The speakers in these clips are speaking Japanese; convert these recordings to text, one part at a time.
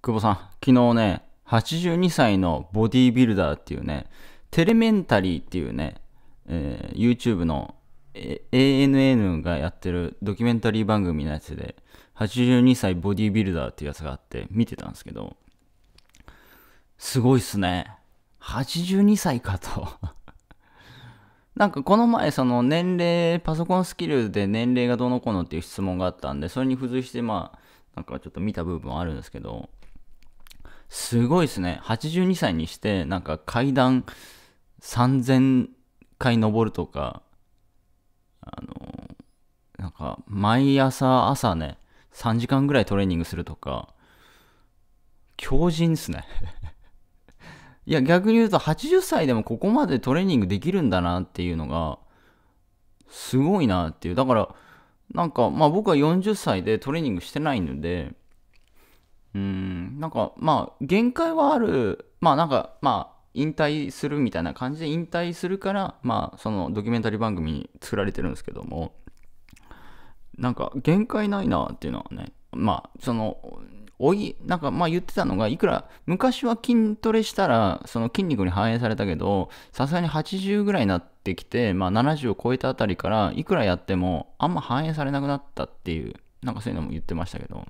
久保さん、昨日ね、82歳のボディービルダーっていうね、テレメンタリーっていうね、えー、YouTube の ANN がやってるドキュメンタリー番組のやつで、82歳ボディービルダーっていうやつがあって見てたんですけど、すごいっすね。82歳かと なんかこの前その年齢、パソコンスキルで年齢がどうのこうのっていう質問があったんで、それに付随してまあ、なんかちょっと見た部分あるんですけど、すごいですね。82歳にして、なんか階段3000回登るとか、あの、なんか毎朝朝ね、3時間ぐらいトレーニングするとか、強靭っすね いや、逆に言うと80歳でもここまでトレーニングできるんだなっていうのが、すごいなっていう。だから、なんか、まあ僕は40歳でトレーニングしてないので、うーん、なんかまあ限界はあるまあなんかまあ引退するみたいな感じで引退するからまあそのドキュメンタリー番組に作られてるんですけどもなんか限界ないなっていうのはねまあそのおいなんかまあ言ってたのがいくら昔は筋トレしたらその筋肉に反映されたけどさすがに80ぐらいになってきて、まあ、70を超えたあたりからいくらやってもあんま反映されなくなったっていうなんかそういうのも言ってましたけど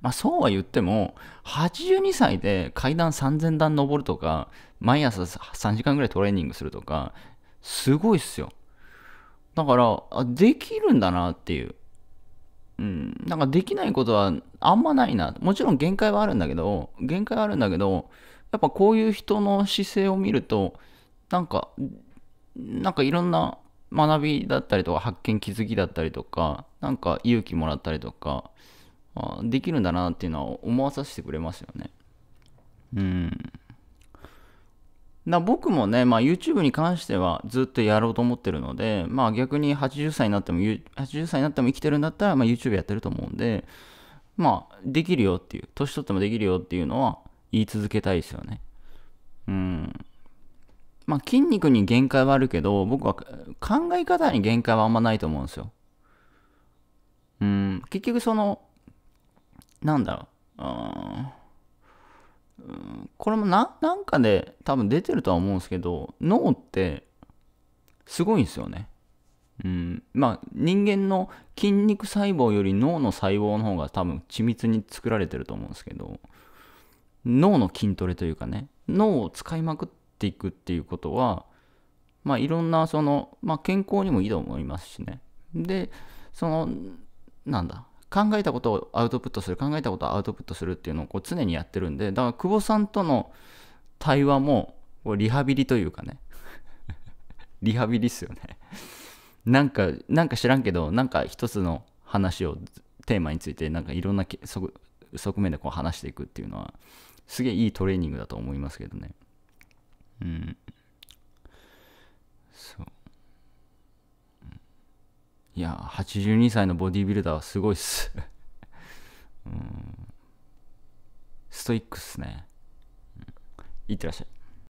まあそうは言っても、82歳で階段3000段登るとか、毎朝3時間ぐらいトレーニングするとか、すごいっすよ。だから、できるんだなっていう。うん、なんかできないことはあんまないな。もちろん限界はあるんだけど、限界はあるんだけど、やっぱこういう人の姿勢を見ると、なんか、なんかいろんな学びだったりとか、発見気づきだったりとか、なんか勇気もらったりとか、あできるんだなっていうのは思わさせてくれますよね。うん。僕もね、まあ、YouTube に関してはずっとやろうと思ってるので、まあ、逆に80歳になっても、80歳になっても生きてるんだったら、まあ、YouTube やってると思うんで、まあ、できるよっていう、年取ってもできるよっていうのは言い続けたいですよね。うん。まあ、筋肉に限界はあるけど、僕は考え方に限界はあんまないと思うんですよ。うん、結局その、なんだろう、うん、これもな、なんかで多分出てるとは思うんですけど、脳ってすごいんですよね。うん、まあ人間の筋肉細胞より脳の細胞の方が多分緻密に作られてると思うんですけど脳の筋トレというかね脳を使いまくっていくっていうことはまあいろんなその、まあ、健康にもいいと思いますしねでそのなんだ考えたことをアウトプットする考えたことをアウトプットするっていうのをこう常にやってるんでだから久保さんとの対話もリハビリというかね リハビリっすよねなんかなんか知らんけどなんか一つの話をテーマについてなんかいろんな側面でこう話していくっていうのはすげえいいトレーニングだと思いますけどねうんいや、82歳のボディービルダーはすごいっすうん。ストイックっすね。いってらっしゃい。